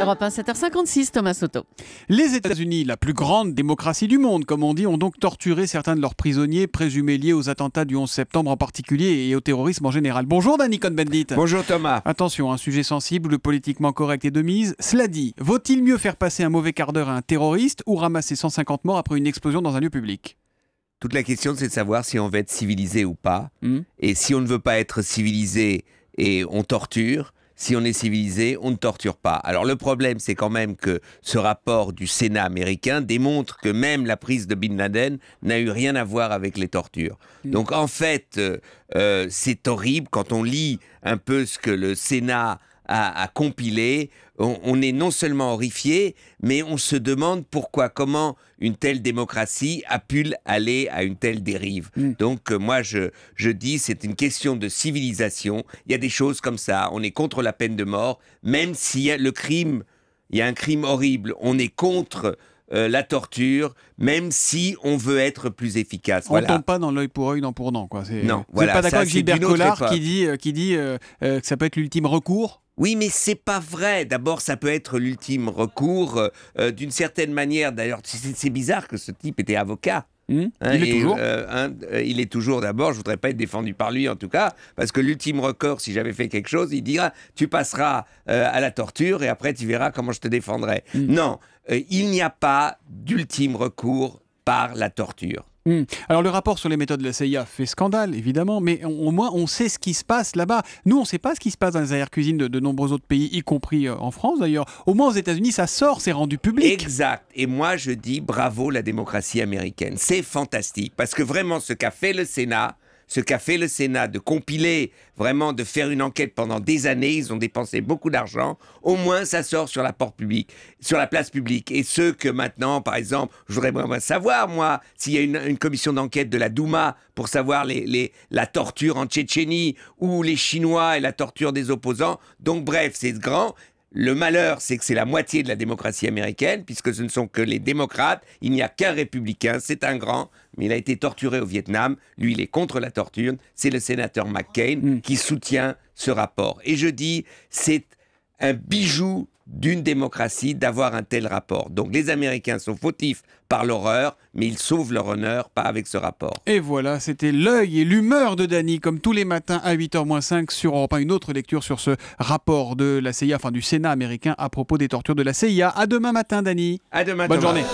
Europe 1, 7h56, Thomas Soto. Les États-Unis, la plus grande démocratie du monde, comme on dit, ont donc torturé certains de leurs prisonniers présumés liés aux attentats du 11 septembre en particulier et au terrorisme en général. Bonjour Danny Cohn-Bendit. Bonjour Thomas. Attention, un sujet sensible, politiquement correct est de mise. Cela dit, vaut-il mieux faire passer un mauvais quart d'heure à un terroriste ou ramasser 150 morts après une explosion dans un lieu public toute la question, c'est de savoir si on veut être civilisé ou pas. Hmm. Et si on ne veut pas être civilisé et on torture, si on est civilisé, on ne torture pas. Alors le problème, c'est quand même que ce rapport du Sénat américain démontre que même la prise de Bin Laden n'a eu rien à voir avec les tortures. Mm. Donc en fait, euh, euh, c'est horrible quand on lit un peu ce que le Sénat à, compiler, on, est non seulement horrifié, mais on se demande pourquoi, comment une telle démocratie a pu aller à une telle dérive. Mm. Donc euh, moi, je, je dis, c'est une question de civilisation. Il y a des choses comme ça. On est contre la peine de mort, même si le crime, il y a un crime horrible. On est contre euh, la torture, même si on veut être plus efficace. On ne tombe pas dans l'œil pour œil, dans pour non, Quoi. Non, vous voilà, pas d'accord avec Gilbert Collard qui dit, euh, qui dit euh, que ça peut être l'ultime recours oui, mais c'est pas vrai. D'abord, ça peut être l'ultime recours. D'une certaine manière, d'ailleurs, c'est bizarre que ce type était avocat. Hmm hein, euh, euh, il, est toujours. d'abord, je voudrais pas être défendu par lui en tout cas, parce que l'ultime record, si j'avais fait quelque chose, il dira tu passeras euh, à la torture et après tu verras comment je te défendrai. Hmm. Non, il n'y a pas d'ultime recours par la torture. Hmm. Alors le rapport sur les méthodes de la CIA fait scandale, évidemment, mais au moins on sait ce qui se passe là-bas. Nous, on ne sait pas ce qui se passe dans les arrières-cuisines de, nombreux autres pays, y compris euh, en France d'ailleurs. Au moins aux États-Unis, ça sort, c'est rendu public. Exact. Et moi, je dis bravo la démocratie américaine. C'est fantastique, parce que vraiment, ce qu'a fait le Sénat, ce qu'a fait le Sénat, de compiler, vraiment de faire une enquête pendant des années, ils ont dépensé beaucoup d'argent, au moins ça sort sur la porte publique, sur la place publique. Et ce que maintenant, par exemple, je voudrais vraiment savoir, moi, s'il y a une, commission d'enquête de la Douma pour savoir la torture en Tchétchénie, ou les Chinois et la torture des opposants. Donc bref, c'est grand, le malheur, c'est que c'est la moitié de la démocratie américaine, puisque ce ne sont que les démocrates, il n'y a qu'un républicain, c'est un grand, mais il a été torturé au Vietnam, lui il est contre la torture, c'est le sénateur McCain mm. qui soutient ce rapport. Et je dis, c'est un bijou d'une démocratie d'avoir un tel rapport. Donc les Américains sont fautifs par l'horreur, mais ils sauvent leur honneur pas avec ce rapport. Et voilà, c'était l'œil et l'humeur de Dany, comme tous les matins à 8h-5 sur Europe Une autre lecture sur ce rapport de la CIA, enfin du Sénat américain à propos des tortures de la CIA. À demain matin, Dany. À demain. Bonne journée.